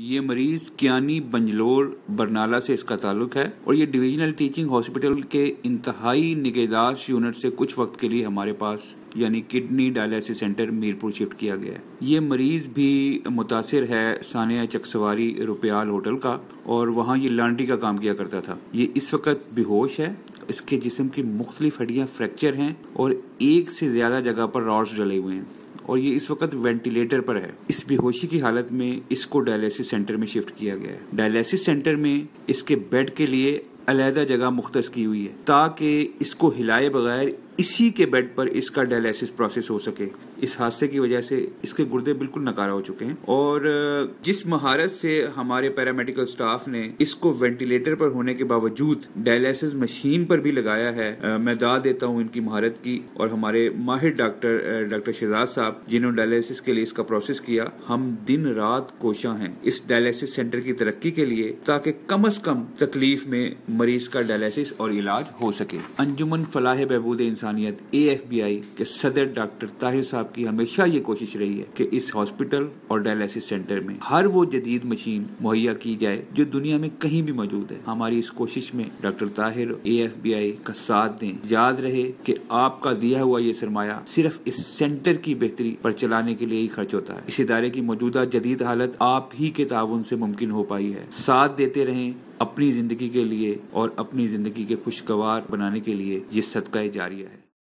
ये मरीज क्यानी बंजलोर बरनाला से इसका ताल्लुक है और ये डिवीजनल टीचिंग हॉस्पिटल के इंतहाई निगेदाश यूनिट से कुछ वक्त के लिए हमारे पास यानी kidney dialysis centre Mirpur shift किया गया है ये मरीज भी मुतासर है सानिया चकसवारी रुपयाल होटल का और वहाँ ये लांड्री का काम किया करता था ये इस वक्त बेहोश है इसके जिसम की मुख्तलिफ हड्डियाँ फ्रैक्चर हैं और एक से ज़्यादा जगह पर रॉड्स डले हुए हैं और ये इस वक्त वेंटिलेटर पर है इस बेहोशी की हालत में इसको डायलिसिस सेंटर में शिफ्ट किया गया है डायलिसिस सेंटर में इसके बेड के लिए अलहदा जगह मुख्त की हुई है ताकि इसको हिलाए बगैर इसी के बेड पर इसका डायलिसिस प्रोसेस हो सके इस हादसे की वजह से इसके गुर्दे बिल्कुल नकारा हो चुके हैं और जिस महारत से हमारे पैरामेडिकल स्टाफ ने इसको वेंटिलेटर पर होने के बावजूद डायलिसिस मशीन पर भी लगाया है मैं दा देता हूँ इनकी महारत की और हमारे माहिर डॉक्टर डॉक्टर शहजाद साहब जिन्होंने डायलिसिस के लिए इसका प्रोसेस किया हम दिन रात कोशा है इस डायलिसिस सेंटर की तरक्की के लिए ताकि कम अज कम तकलीफ में मरीज का डायलिसिस और इलाज हो सके अंजुमन फलाह बहबूद इंसान इंसानियत आई के सदर डॉक्टर ताहिर साहब की हमेशा ये कोशिश रही है की इस हॉस्पिटल और डायलिसिस सेंटर में हर वो जदीद मशीन मुहैया की जाए जो दुनिया में कहीं भी मौजूद है हमारी इस कोशिश में doctor Tahir A F B I का साथ दें याद रहे की आपका दिया हुआ ये सरमाया सिर्फ इस सेंटर की बेहतरी पर चलाने के लिए ही खर्च होता है इस इदारे की मौजूदा जदीद हालत आप ही के ताउन से मुमकिन हो पाई है साथ देते रहें अपनी जिंदगी के लिए और अपनी जिंदगी के खुशगवार बनाने के लिए ये सदका जारिया है